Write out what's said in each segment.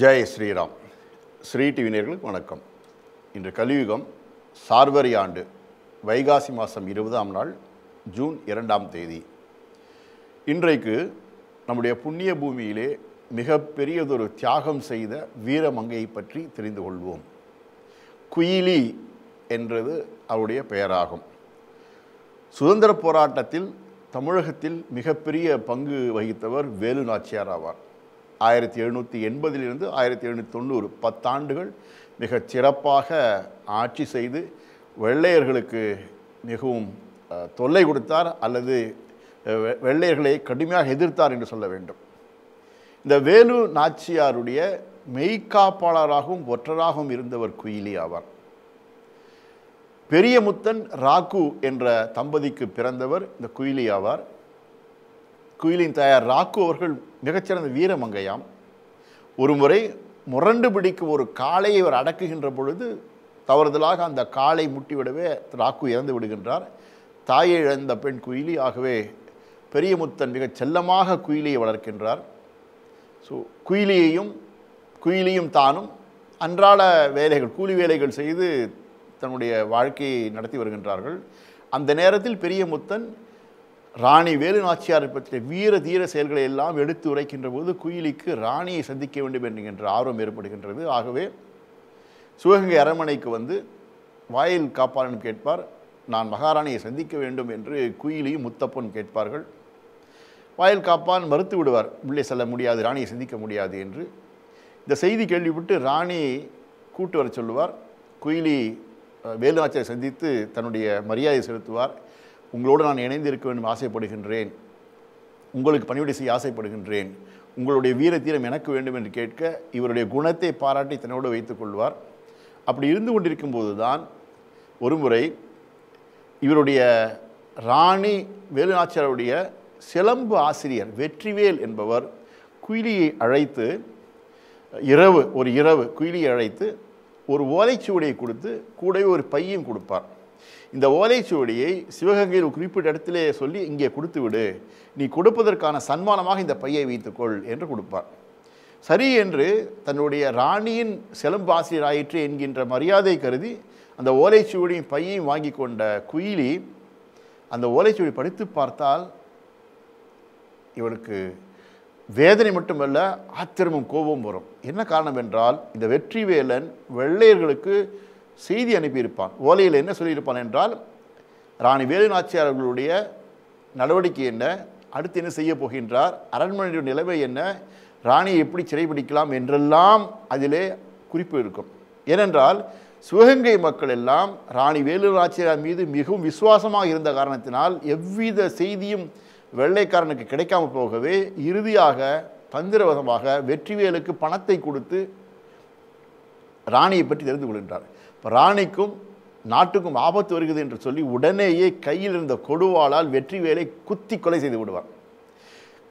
Jai Sriram Sri TV நேர்களுக்கு வணக்கம் இன்று கலியுகம் சார்வரி ஆண்டு வைகாசி மாதம் இருபதாம் நாள் ஜூன் இரண்டாம் தேதி இன்றைக்கு நம்முடைய புண்ணிய பூமியிலே மிகப்பெரியதொரு தியாகம் செய்த வீரமங்கையை பற்றி தெரிந்து கொள்வோம் குயிலி என்றது அவருடைய பெயராகும் சுதந்திர போராட்டத்தில் தமிழகத்தில் மிகப்பெரிய பங்கு வகித்தவர் வேலு நாச்சியார் ஆவார் ஆயிரத்தி எழுநூற்றி எண்பதிலிருந்து ஆயிரத்தி எழுநூற்றி தொண்ணூறு பத்தாண்டுகள் மிகச் சிறப்பாக ஆட்சி செய்து வெள்ளையர்களுக்கு மிகவும் தொல்லை கொடுத்தார் அல்லது வெள்ளையர்களை கடுமையாக எதிர்த்தார் என்று சொல்ல வேண்டும் இந்த வேலு நாச்சியாருடைய மெய்க்காப்பாளராகவும் ஒற்றராகவும் இருந்தவர் குயிலி ஆவார் பெரியமுத்தன் ராகு என்ற தம்பதிக்கு பிறந்தவர் இந்த குயிலி ஆவார் குயிலின் தாயார் ராக்கு அவர்கள் மிகச்சிறந்த வீரமங்கையாம் ஒரு முறை முரண்டு பிடிக்கும் ஒரு காளையை இவர் அடக்குகின்ற பொழுது தவறுதலாக அந்த காளை முட்டிவிடவே ராக்கு இறந்து விடுகின்றார் தாயை இழந்த பெண் குயிலி ஆகவே பெரியமுத்தன் மிகச் செல்லமாக குயிலியை வளர்க்கின்றார் ஸோ குயிலியையும் குயிலியும் தானும் அன்றாட வேலைகள் கூலி வேலைகள் செய்து தன்னுடைய வாழ்க்கையை நடத்தி வருகின்றார்கள் அந்த நேரத்தில் பெரியமுத்தன் ராணி வேலு நாச்சியார் பற்றிய வீர தீர செயல்களை எல்லாம் எடுத்து உரைக்கின்ற போது குயிலிக்கு ராணியை சந்திக்க வேண்டும் என்கின்ற ஆர்வம் ஏற்படுகின்றது ஆகவே சிவகங்கை அரண்மனைக்கு வந்து வாயில் காப்பாளன் கேட்பார் நான் மகாராணியை சந்திக்க வேண்டும் என்று குயிலியும் முத்தப்பன் கேட்பார்கள் வாயில் காப்பான் மறுத்து விடுவார் உள்ளே செல்ல முடியாது ராணியை சந்திக்க முடியாது என்று இந்த செய்தி கேள்விப்பட்டு ராணி கூட்டு வர சொல்லுவார் குயிலி வேலுநாச்சியை சந்தித்து தன்னுடைய மரியாதை செலுத்துவார் உங்களோடு நான் இணைந்திருக்க வேண்டும் ஆசைப்படுகின்றேன் உங்களுக்கு பணிவிடை செய்ய ஆசைப்படுகின்றேன் உங்களுடைய வீரத்தீரம் எனக்கு வேண்டும் என்று கேட்க இவருடைய குணத்தை பாராட்டி தன்னோடு வைத்துக்கொள்வார் அப்படி இருந்து கொண்டிருக்கும் போதுதான் ஒருமுறை இவருடைய ராணி வேலுநாச்சியாருடைய சிலம்பு ஆசிரியர் வெற்றிவேல் என்பவர் குயிலியை அழைத்து இரவு ஒரு இரவு குயிலியை அழைத்து ஒரு ஓலைச்சுவடியை கொடுத்து கூடவே ஒரு பையும் கொடுப்பார் இந்த ஓலைச்சுவடியை சிவகங்கையில் குறிப்பிட்ட இடத்திலே சொல்லி இங்கே கொடுத்து விடு நீ கொடுப்பதற்கான சன்மானமாக இந்த பையை வைத்துக்கொள் என்று கொடுப்பார் சரி என்று தன்னுடைய ராணியின் ஆயிற்று என்கின்ற மரியாதை கருதி அந்த ஓலைச்சுவடியும் பையையும் வாங்கி கொண்ட குயிலி அந்த ஓலைச்சுவடி படித்து பார்த்தால் இவளுக்கு வேதனை மட்டுமல்ல ஆத்திரமும் கோபம் வரும் என்ன காரணம் என்றால் இந்த வெற்றிவேலன் வெள்ளையர்களுக்கு செய்தி அனுப்பியிருப்பான் ஓலையில் என்ன சொல்லியிருப்பான் என்றால் ராணி வேலு நாச்சியார்களுடைய நடவடிக்கை என்ன அடுத்து என்ன செய்ய போகின்றார் அரண்மனையுடைய நிலைமை என்ன ராணியை எப்படி சிறைபிடிக்கலாம் என்றெல்லாம் அதிலே குறிப்பு இருக்கும் ஏனென்றால் சிவகங்கை மக்கள் எல்லாம் ராணி நாச்சியார் மீது மிகவும் விசுவாசமாக இருந்த காரணத்தினால் எவ்வித செய்தியும் வெள்ளைக்காரனுக்கு கிடைக்காமல் போகவே இறுதியாக தந்திரவசமாக வெற்றிவேலுக்கு பணத்தை கொடுத்து ராணியை பற்றி தெரிந்து கொள்கின்றார் இப்போ ராணிக்கும் நாட்டுக்கும் ஆபத்து வருகிறது என்று சொல்லி உடனேயே கையில் இருந்த கொடுவாளால் வெற்றிவேலை குத்தி கொலை செய்து விடுவார்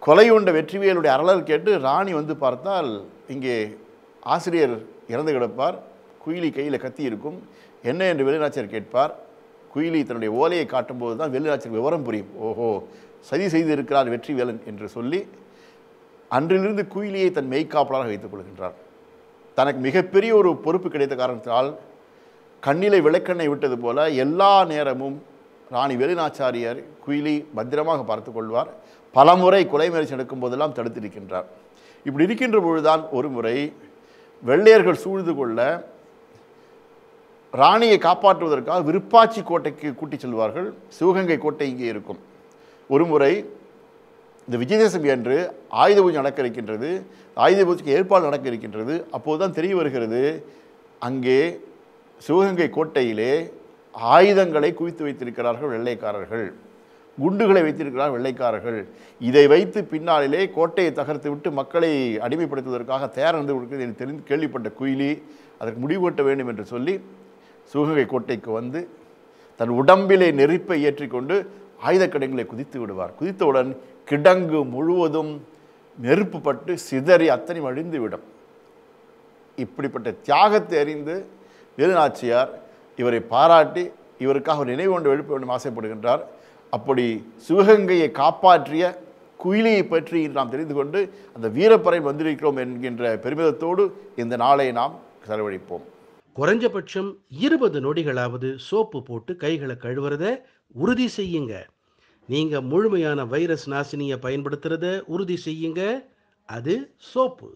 கொலை உண்ட வெற்றிவேலுடைய அரலர் கேட்டு ராணி வந்து பார்த்தால் இங்கே ஆசிரியர் இறந்து கிடப்பார் குயிலி கையில் கத்தி இருக்கும் என்ன என்று வெளிநாச்சர் கேட்பார் குயிலி தன்னுடைய ஓலையை காட்டும்போது தான் வெளிநாச்சர் விவரம் புரியும் ஓஹோ சதி செய்திருக்கிறார் வெற்றிவேலன் என்று சொல்லி அன்றிலிருந்து குயிலியை தன் மெய்க்காப்பலாக வைத்துக் கொள்கின்றார் தனக்கு மிகப்பெரிய ஒரு பொறுப்பு கிடைத்த காரணத்தினால் கண்ணிலை விளக்கெண்ணை விட்டது போல எல்லா நேரமும் ராணி வேலுநாச்சாரியார் குயிலி பத்திரமாக பார்த்து கொள்வார் பலமுறை கொலை முயற்சி நடக்கும் போதெல்லாம் தடுத்திருக்கின்றார் இப்படி இருக்கின்ற பொழுதுதான் ஒரு முறை வெள்ளையர்கள் சூழ்ந்து கொள்ள ராணியை காப்பாற்றுவதற்காக விருப்பாச்சி கோட்டைக்கு கூட்டிச் செல்வார்கள் சிவகங்கை கோட்டை இங்கே இருக்கும் ஒரு முறை இந்த விஜயதசமி அன்று ஆயுத பூஜை நடக்க இருக்கின்றது ஆயுத பூஜைக்கு ஏற்பாடு நடக்க இருக்கின்றது அப்போது தான் தெரிய வருகிறது அங்கே சிவகங்கை கோட்டையிலே ஆயுதங்களை குவித்து வைத்திருக்கிறார்கள் வெள்ளைக்காரர்கள் குண்டுகளை வைத்திருக்கிறார் வெள்ளைக்காரர்கள் இதை வைத்து பின்னாளிலே கோட்டையை தகர்த்து விட்டு மக்களை அடிமைப்படுத்துவதற்காக தயார் நடந்து கொடுக்கிறது என்று தெரிந்து கேள்விப்பட்ட குயிலி அதற்கு முடிவூட்ட வேண்டும் என்று சொல்லி சிவகங்கை கோட்டைக்கு வந்து தன் உடம்பிலே நெருப்பை ஏற்றிக்கொண்டு ஆயுத கிடங்களை குதித்து விடுவார் குதித்தவுடன் கிடங்கு முழுவதும் நெருப்புப்பட்டு சிதறி அத்தனை விடும் இப்படிப்பட்ட தியாகத்தை அறிந்து வேலுநாச்சியார் இவரை பாராட்டி இவருக்காக ஒரு நினைவு கொண்டு எழுப்ப வேண்டும் ஆசைப்படுகின்றார் அப்படி சிவகங்கையை காப்பாற்றிய குயிலியை பற்றி நாம் தெரிந்து கொண்டு அந்த வீரப்பறை வந்திருக்கிறோம் என்கின்ற பெருமிதத்தோடு இந்த நாளை நாம் செலவழிப்போம் குறைஞ்சபட்சம் இருபது நொடிகளாவது சோப்பு போட்டு கைகளை கழுவுறத உறுதி செய்யுங்க நீங்க முழுமையான வைரஸ் நாசினியை பயன்படுத்துறத உறுதி செய்யுங்க அது சோப்பு